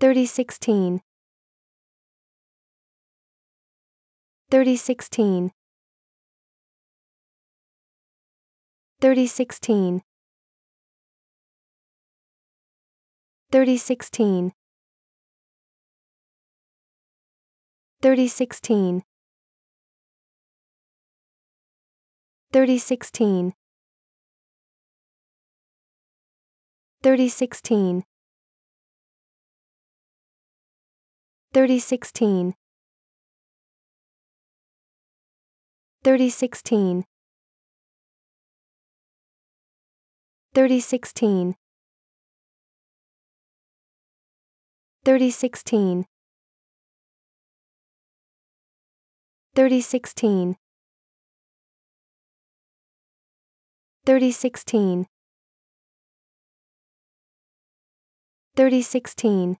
3016 3016 3016 3016 3016 3016 3016 3016 3016 3016 3016 3016 3016 3016